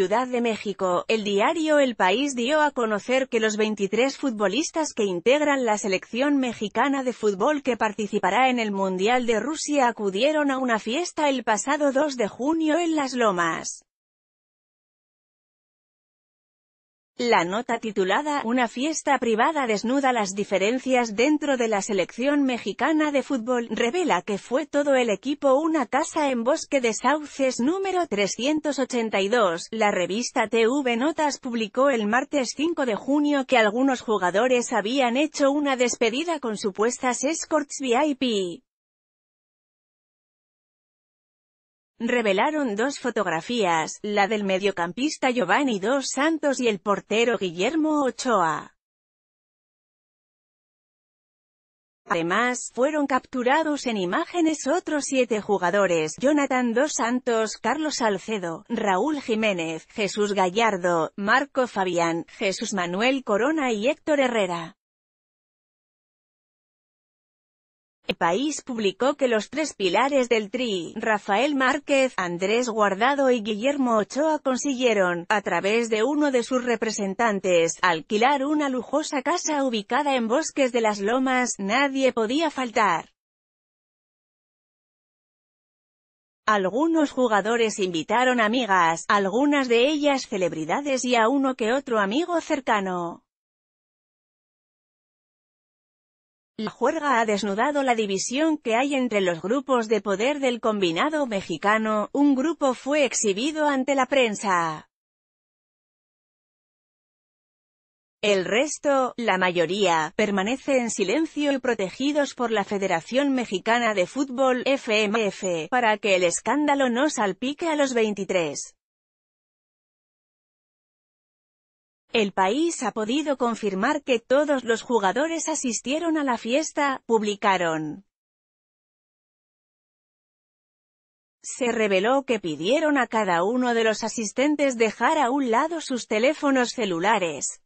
Ciudad de México, el diario El País dio a conocer que los 23 futbolistas que integran la selección mexicana de fútbol que participará en el Mundial de Rusia acudieron a una fiesta el pasado 2 de junio en Las Lomas. La nota titulada Una fiesta privada desnuda las diferencias dentro de la selección mexicana de fútbol, revela que fue todo el equipo una casa en Bosque de Sauces número 382. La revista TV Notas publicó el martes 5 de junio que algunos jugadores habían hecho una despedida con supuestas escorts VIP. revelaron dos fotografías, la del mediocampista Giovanni Dos Santos y el portero Guillermo Ochoa. Además, fueron capturados en imágenes otros siete jugadores, Jonathan Dos Santos, Carlos Salcedo, Raúl Jiménez, Jesús Gallardo, Marco Fabián, Jesús Manuel Corona y Héctor Herrera. El este país publicó que los tres pilares del TRI, Rafael Márquez, Andrés Guardado y Guillermo Ochoa consiguieron, a través de uno de sus representantes, alquilar una lujosa casa ubicada en Bosques de las Lomas, nadie podía faltar. Algunos jugadores invitaron amigas, algunas de ellas celebridades y a uno que otro amigo cercano. La juerga ha desnudado la división que hay entre los grupos de poder del combinado mexicano, un grupo fue exhibido ante la prensa. El resto, la mayoría, permanece en silencio y protegidos por la Federación Mexicana de Fútbol, FMF, para que el escándalo no salpique a los 23. El país ha podido confirmar que todos los jugadores asistieron a la fiesta, publicaron. Se reveló que pidieron a cada uno de los asistentes dejar a un lado sus teléfonos celulares,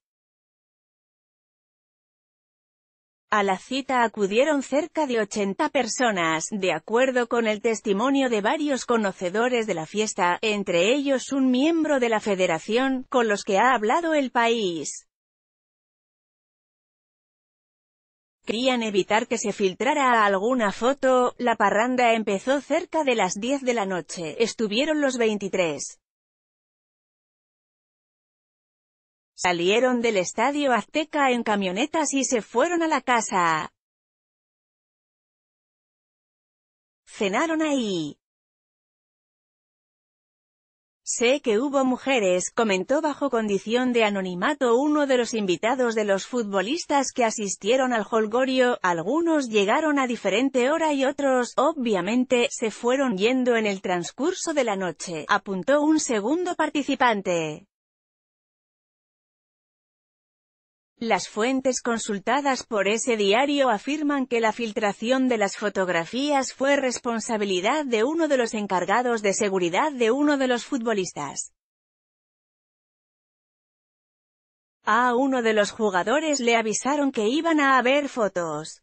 A la cita acudieron cerca de 80 personas, de acuerdo con el testimonio de varios conocedores de la fiesta, entre ellos un miembro de la federación, con los que ha hablado el país. Querían evitar que se filtrara alguna foto, la parranda empezó cerca de las 10 de la noche, estuvieron los 23. Salieron del estadio Azteca en camionetas y se fueron a la casa. Cenaron ahí. Sé que hubo mujeres, comentó bajo condición de anonimato uno de los invitados de los futbolistas que asistieron al holgorio, algunos llegaron a diferente hora y otros, obviamente, se fueron yendo en el transcurso de la noche, apuntó un segundo participante. Las fuentes consultadas por ese diario afirman que la filtración de las fotografías fue responsabilidad de uno de los encargados de seguridad de uno de los futbolistas. A uno de los jugadores le avisaron que iban a haber fotos.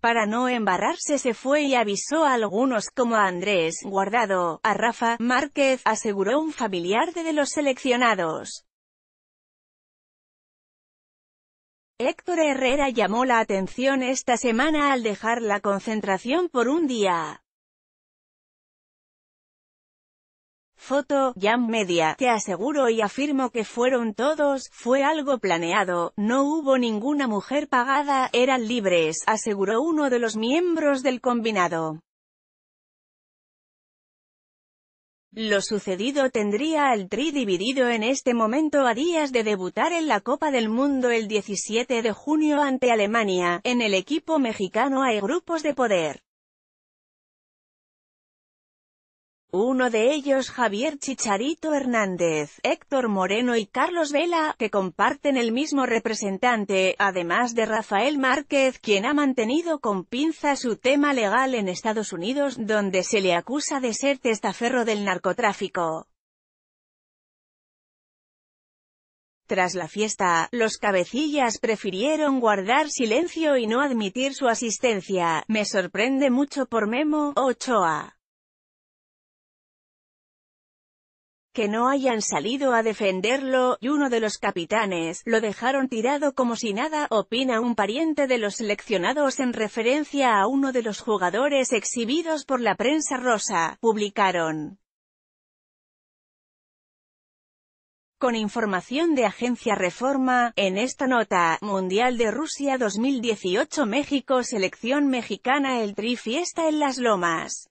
Para no embarrarse se fue y avisó a algunos, como a Andrés Guardado, a Rafa Márquez, aseguró un familiar de, de los seleccionados. Héctor Herrera llamó la atención esta semana al dejar la concentración por un día. Foto, Jam Media, te aseguro y afirmo que fueron todos, fue algo planeado, no hubo ninguna mujer pagada, eran libres, aseguró uno de los miembros del combinado. Lo sucedido tendría al Tri dividido en este momento a días de debutar en la Copa del Mundo el 17 de junio ante Alemania, en el equipo mexicano hay grupos de poder. Uno de ellos Javier Chicharito Hernández, Héctor Moreno y Carlos Vela, que comparten el mismo representante, además de Rafael Márquez, quien ha mantenido con pinza su tema legal en Estados Unidos, donde se le acusa de ser testaferro del narcotráfico. Tras la fiesta, los cabecillas prefirieron guardar silencio y no admitir su asistencia. Me sorprende mucho por Memo, Ochoa. que no hayan salido a defenderlo, y uno de los capitanes, lo dejaron tirado como si nada, opina un pariente de los seleccionados en referencia a uno de los jugadores exhibidos por la prensa rosa, publicaron. Con información de Agencia Reforma, en esta nota, Mundial de Rusia 2018 México Selección Mexicana El Tri Fiesta en las Lomas.